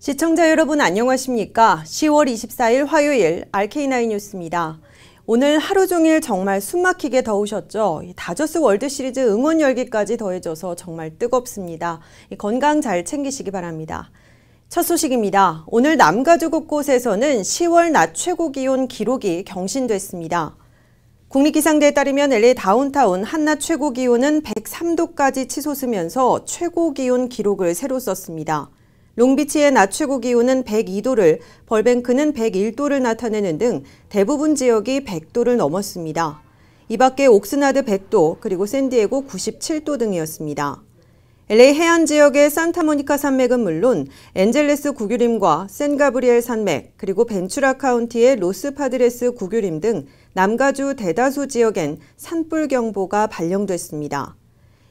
시청자 여러분 안녕하십니까? 10월 24일 화요일 RK9 뉴스입니다. 오늘 하루 종일 정말 숨막히게 더우셨죠? 다저스 월드시리즈 응원 열기까지 더해져서 정말 뜨겁습니다. 건강 잘 챙기시기 바랍니다. 첫 소식입니다. 오늘 남가주 곳곳에서는 10월 낮 최고 기온 기록이 경신됐습니다. 국립기상대에 따르면 LA 다운타운 한낮 최고 기온은 103도까지 치솟으면서 최고 기온 기록을 새로 썼습니다. 롱비치의 낮 최고 기온은 102도를, 벌뱅크는 101도를 나타내는 등 대부분 지역이 100도를 넘었습니다. 이 밖에 옥스나드 100도, 그리고 샌디에고 97도 등이었습니다. LA 해안 지역의 산타모니카 산맥은 물론 엔젤레스 구규림과 샌가브리엘 산맥, 그리고 벤츄라 카운티의 로스 파드레스 구규림 등 남가주 대다수 지역엔 산불 경보가 발령됐습니다.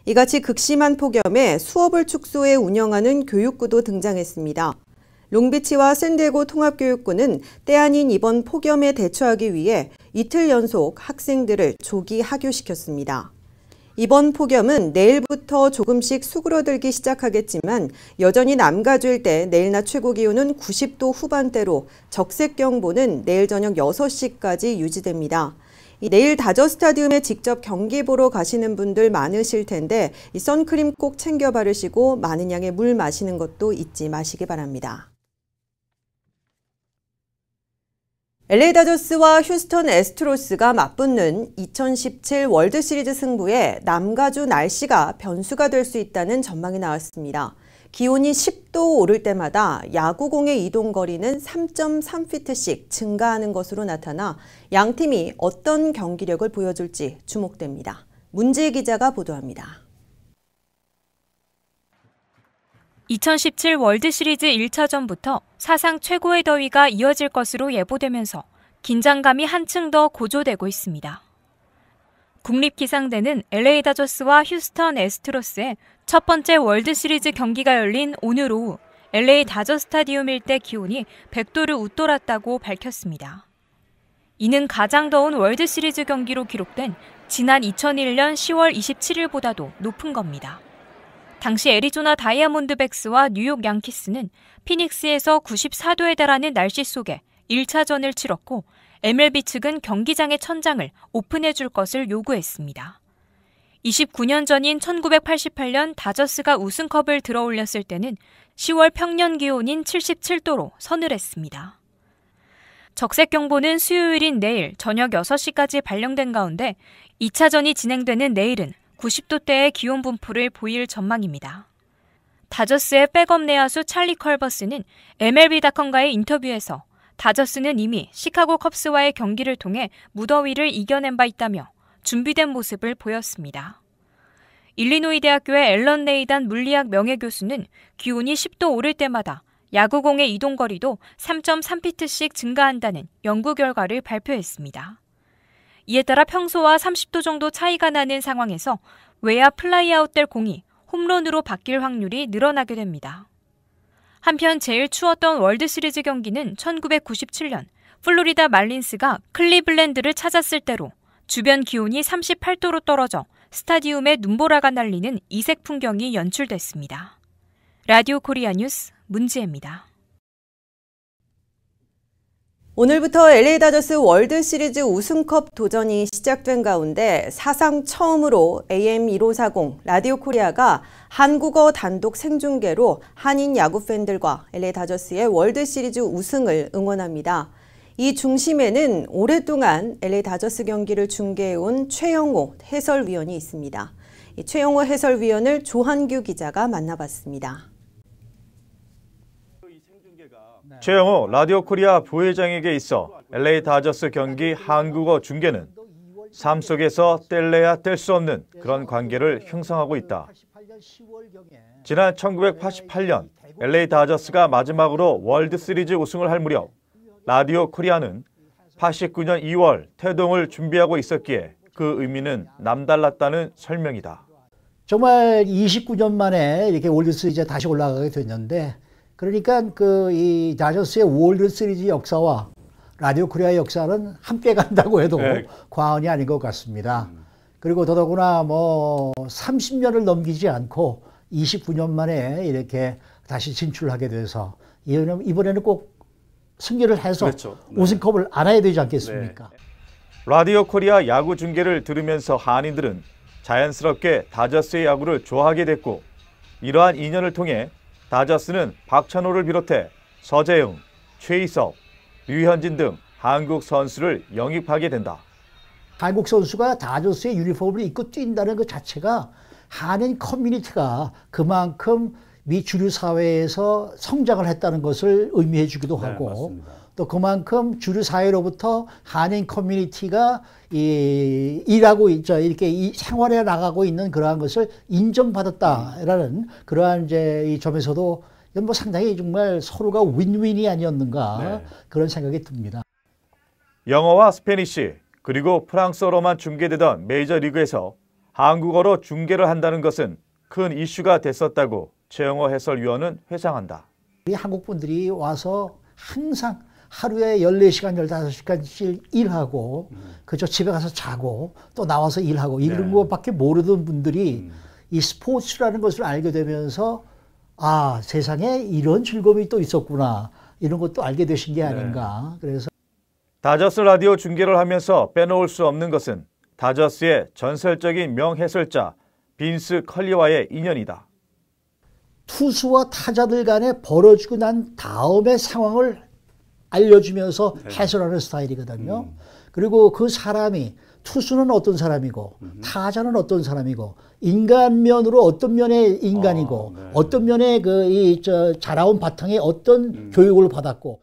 이같이 극심한 폭염에 수업을 축소해 운영하는 교육구도 등장했습니다. 롱비치와 샌디에고 통합교육구는 때 아닌 이번 폭염에 대처하기 위해 이틀 연속 학생들을 조기 하교시켰습니다. 이번 폭염은 내일부터 조금씩 수그러들기 시작하겠지만 여전히 남가주일 때 내일 낮 최고 기온은 90도 후반대로 적색경보는 내일 저녁 6시까지 유지됩니다. 내일 다저 스타디움에 직접 경기 보러 가시는 분들 많으실 텐데 이 선크림 꼭 챙겨 바르시고 많은 양의 물 마시는 것도 잊지 마시기 바랍니다. LA 다저스와 휴스턴 에스트로스가 맞붙는 2017 월드시리즈 승부에 남가주 날씨가 변수가 될 수 있다는 전망이 나왔습니다. 기온이 10도 오를 때마다 야구공의 이동 거리는 3.3피트씩 증가하는 것으로 나타나 양 팀이 어떤 경기력을 보여줄지 주목됩니다. 문지 기자가 보도합니다. 2017 월드시리즈 1차전부터 사상 최고의 더위가 이어질 것으로 예보되면서 긴장감이 한층 더 고조되고 있습니다. 국립기상대는 LA 다저스와 휴스턴 에스트로스의 첫 번째 월드 시리즈 경기가 열린 오늘 오후 LA 다저 스타디움 일대 기온이 100도를 웃돌았다고 밝혔습니다. 이는 가장 더운 월드 시리즈 경기로 기록된 지난 2001년 10월 27일보다도 높은 겁니다. 당시 애리조나 다이아몬드백스와 뉴욕 양키스는 피닉스에서 94도에 달하는 날씨 속에 1차전을 치렀고 MLB 측은 경기장의 천장을 오픈해 줄 것을 요구했습니다. 29년 전인 1988년 다저스가 우승컵을 들어 올렸을 때는 10월 평년 기온인 77도로 서늘했습니다. 적색경보는 수요일인 내일 저녁 6시까지 발령된 가운데 2차전이 진행되는 내일은 90도대의 기온 분포를 보일 전망입니다. 다저스의 백업 내야수 찰리 컬버스는 MLB.com과의 인터뷰에서 다저스는 이미 시카고 컵스와의 경기를 통해 무더위를 이겨낸 바 있다며 준비된 모습을 보였습니다. 일리노이 대학교의 앨런 레이단 물리학 명예교수는 기온이 10도 오를 때마다 야구공의 이동거리도 3.3피트씩 증가한다는 연구 결과를 발표했습니다. 이에 따라 평소와 30도 정도 차이가 나는 상황에서 외야 플라이아웃 될 공이 홈런으로 바뀔 확률이 늘어나게 됩니다. 한편 제일 추웠던 월드시리즈 경기는 1997년 플로리다 말린스가 클리블랜드를 찾았을 때로 주변 기온이 38도로 떨어져 스타디움에 눈보라가 날리는 이색 풍경이 연출됐습니다. 라디오 코리아 뉴스 문지혜입니다. 오늘부터 LA 다저스 월드 시리즈 우승컵 도전이 시작된 가운데 사상 처음으로 AM 1540 라디오 코리아가 한국어 단독 생중계로 한인 야구 팬들과 LA 다저스의 월드 시리즈 우승을 응원합니다. 이 중심에는 오랫동안 LA 다저스 경기를 중계해온 최영호 해설위원이 있습니다. 최영호 해설위원을 조한규 기자가 만나봤습니다. 네. 최영호 라디오 코리아 부회장에게 있어 LA 다저스 경기 한국어 중계는 삶 속에서 뗄래야 뗄 수 없는 그런 관계를 형성하고 있다. 지난 1988년 LA 다저스가 마지막으로 월드 시리즈 우승을 할 무렵 라디오 코리아는 89년 2월 태동을 준비하고 있었기에 그 의미는 남달랐다는 설명이다. 정말 29년 만에 이렇게 월드 시리즈에 다시 올라가게 됐는데 그러니까 그이 나저스의 월드 시리즈 역사와 라디오 코리아 역사는 함께 간다고 해도 네. 과언이 아닌 것 같습니다. 그리고 더더구나 뭐 30년을 넘기지 않고 29년 만에 이렇게 다시 진출하게 돼서 이번에는 꼭 승계를 해서 그렇죠. 네. 우승컵을 알아야 되지 않겠습니까? 네. 라디오 코리아 야구 중계를 들으면서 한인들은 자연스럽게 다저스의 야구를 좋아하게 됐고 이러한 인연을 통해 다저스는 박찬호를 비롯해 서재웅, 최이섭, 류현진 등 한국 선수를 영입하게 된다. 한국 선수가 다저스의 유니폼을 입고 뛴다는 것 자체가 한인 커뮤니티가 그만큼 미주류 사회에서 성장을 했다는 것을 의미해 주기도 네, 하고 맞습니다. 또 그만큼 주류 사회로부터 한인 커뮤니티가 이, 일하고 있죠. 이렇게 이 생활해 나가고 있는 그러한 것을 인정받았다라는 네. 그러한 이제 이 점에서도 이건 뭐 상당히 정말 서로가 윈윈이 아니었는가 네. 그런 생각이 듭니다. 영어와 스페니쉬 그리고 프랑스어로만 중계되던 메이저 리그에서 한국어로 중계를 한다는 것은 큰 이슈가 됐었다고 최영호 해설위원은 회상한다. 우리 한국 분들이 와서 항상 하루에 14시간, 15시간씩 일하고 음. 그저 집에 가서 자고 또 나와서 일하고 이런 네. 것밖에 모르던 분들이 음. 이 스포츠라는 것을 알게 되면서 아, 세상에 이런 즐거움이 또 있었구나. 이런 것도 알게 되신 게 네. 아닌가. 네. 그래서 다저스 라디오 중계를 하면서 빼놓을 수 없는 것은 다저스의 전설적인 명해설자 빈스 컬리와의 인연이다. 투수와 타자들 간에 벌어지고 난다음의 상황을 알려주면서 네. 해설하는 스타일이거든요. 음. 그리고 그 사람이 투수는 어떤 사람이고 음. 타자는 어떤 사람이고 인간면으로 어떤 면의 인간이고 아, 네. 어떤 면의 그이 자라온 바탕에 어떤 음. 교육을 받았고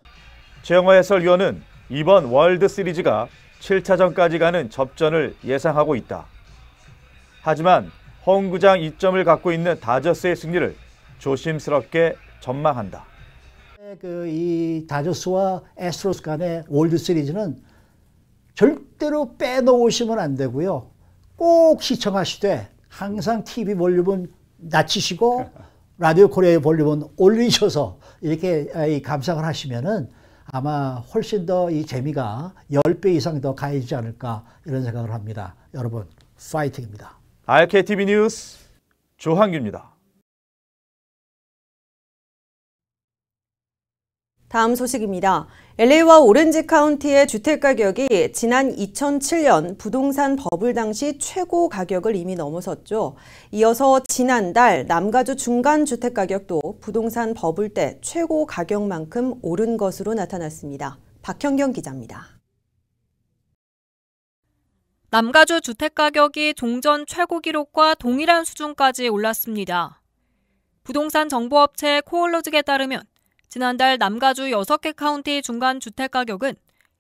최영화 해설위원은 이번 월드 시리즈가 7차전까지 가는 접전을 예상하고 있다. 하지만 홈구장 이점을 갖고 있는 다저스의 승리를 조심스럽게 전망한다. 그 이 다저스와 에스트로스 간의 월드 시리즈는 절대로 빼놓으시면 안 되고요. 꼭 시청하시되 항상 TV 볼륨은 낮추시고 라디오 코리아의 볼륨은 올리셔서 이렇게 아, 감상을 하시면은 아마 훨씬 더 이 재미가 10배 이상 더 가해지지 않을까 이런 생각을 합니다. 여러분, 파이팅입니다. RKTV 뉴스 조한규입니다. 다음 소식입니다. LA와 오렌지 카운티의 주택가격이 지난 2007년 부동산 버블 당시 최고 가격을 이미 넘어섰죠. 이어서 지난달 남가주 중간 주택가격도 부동산 버블 때 최고 가격만큼 오른 것으로 나타났습니다. 박형경 기자입니다. 남가주 주택가격이 종전 최고 기록과 동일한 수준까지 올랐습니다. 부동산 정보업체 코올로직에 따르면 지난달 남가주 6개 카운티 중간 주택가격은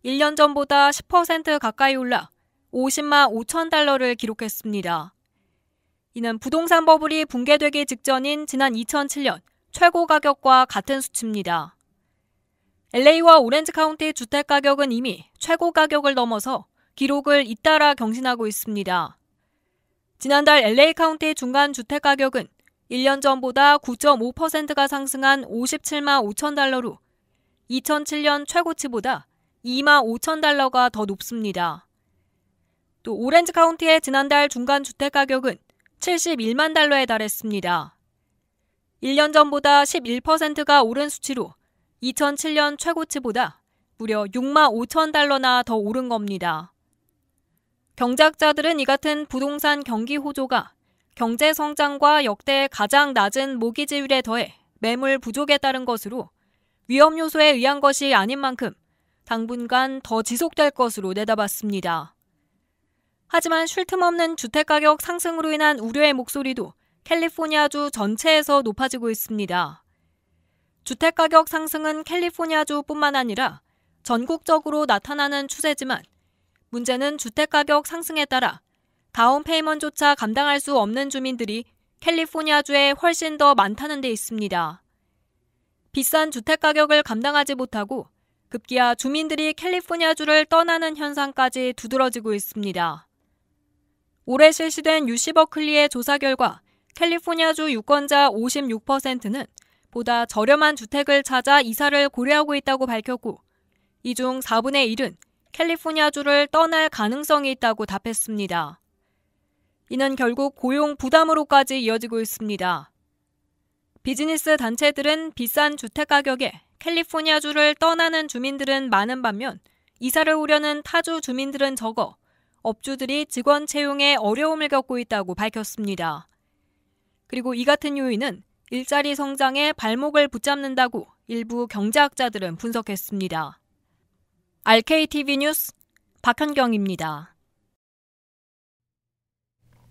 1년 전보다 10% 가까이 올라 50만 5천 달러를 기록했습니다. 이는 부동산 버블이 붕괴되기 직전인 지난 2007년 최고 가격과 같은 수치입니다. LA와 오렌지 카운티 주택 가격은 이미 최고 가격을 넘어서 기록을 잇따라 경신하고 있습니다. 지난달 LA 카운티 중간 주택 가격은 1년 전보다 9.5%가 상승한 57만 5천 달러로 2007년 최고치보다 2만 5천 달러가 더 높습니다. 또 오렌지 카운티의 지난달 중간 주택 가격은 71만 달러에 달했습니다. 1년 전보다 11%가 오른 수치로 2007년 최고치보다 무려 6만 5천 달러나 더 오른 겁니다. 경제학자들은 이 같은 부동산 경기 호조가 경제 성장과 역대 가장 낮은 모기지율에 더해 매물 부족에 따른 것으로 위험 요소에 의한 것이 아닌 만큼 당분간 더 지속될 것으로 내다봤습니다. 하지만 쉴 틈 없는 주택가격 상승으로 인한 우려의 목소리도 캘리포니아주 전체에서 높아지고 있습니다. 주택가격 상승은 캘리포니아주뿐만 아니라 전국적으로 나타나는 추세지만 문제는 주택가격 상승에 따라 다운 페이먼조차 감당할 수 없는 주민들이 캘리포니아주에 훨씬 더 많다는 데 있습니다. 비싼 주택 가격을 감당하지 못하고 급기야 주민들이 캘리포니아주를 떠나는 현상까지 두드러지고 있습니다. 올해 실시된 유시버클리의 조사 결과 캘리포니아주 유권자 56%는 보다 저렴한 주택을 찾아 이사를 고려하고 있다고 밝혔고 이 중 4분의 1은 캘리포니아주를 떠날 가능성이 있다고 답했습니다. 이는 결국 고용 부담으로까지 이어지고 있습니다. 비즈니스 단체들은 비싼 주택 가격에 캘리포니아주를 떠나는 주민들은 많은 반면 이사를 오려는 타주 주민들은 적어 업주들이 직원 채용에 어려움을 겪고 있다고 밝혔습니다. 그리고 이 같은 요인은 일자리 성장에 발목을 붙잡는다고 일부 경제학자들은 분석했습니다. RKTV 뉴스 박현경입니다.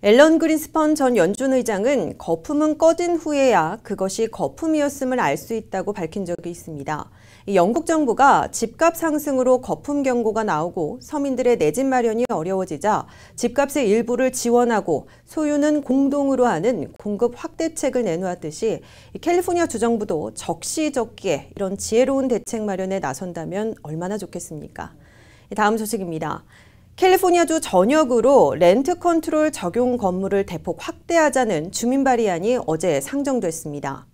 앨런 그린스펀 전 연준 의장은 거품은 꺼진 후에야 그것이 거품이었음을 알 수 있다고 밝힌 적이 있습니다. 영국 정부가 집값 상승으로 거품 경고가 나오고 서민들의 내집 마련이 어려워지자 집값의 일부를 지원하고 소유는 공동으로 하는 공급 확대책을 내놓았듯이 캘리포니아 주정부도 적시적기에 이런 지혜로운 대책 마련에 나선다면 얼마나 좋겠습니까? 다음 소식입니다. 캘리포니아주 전역으로 렌트 컨트롤 적용 건물을 대폭 확대하자는 주민 발의안이 어제 상정됐습니다.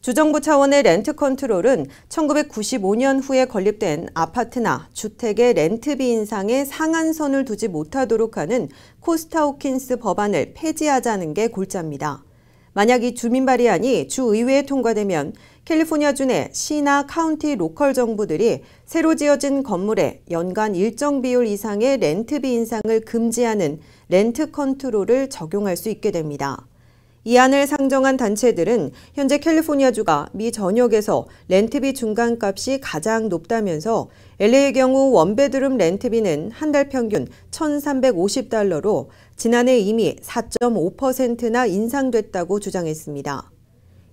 주정부 차원의 렌트 컨트롤은 1995년 후에 건립된 아파트나 주택의 렌트비 인상에 상한선을 두지 못하도록 하는 코스타호킨스 법안을 폐지하자는 게 골자입니다. 만약 이 주민 발의안이 주의회에 통과되면 캘리포니아주내 시나 카운티 로컬 정부들이 새로 지어진 건물에 연간 일정 비율 이상의 렌트비 인상을 금지하는 렌트 컨트롤을 적용할 수 있게 됩니다. 이 안을 상정한 단체들은 현재 캘리포니아주가 미 전역에서 렌트비 중간값이 가장 높다면서 LA의 경우 원베드룸 렌트비는 한 달 평균 1,350달러로 지난해 이미 4.5%나 인상됐다고 주장했습니다.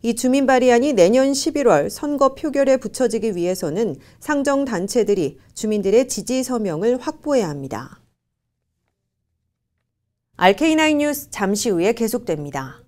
이 주민 발의안이 내년 11월 선거 표결에 붙여지기 위해서는 상정 단체들이 주민들의 지지 서명을 확보해야 합니다. RK9 뉴스 잠시 후에 계속됩니다.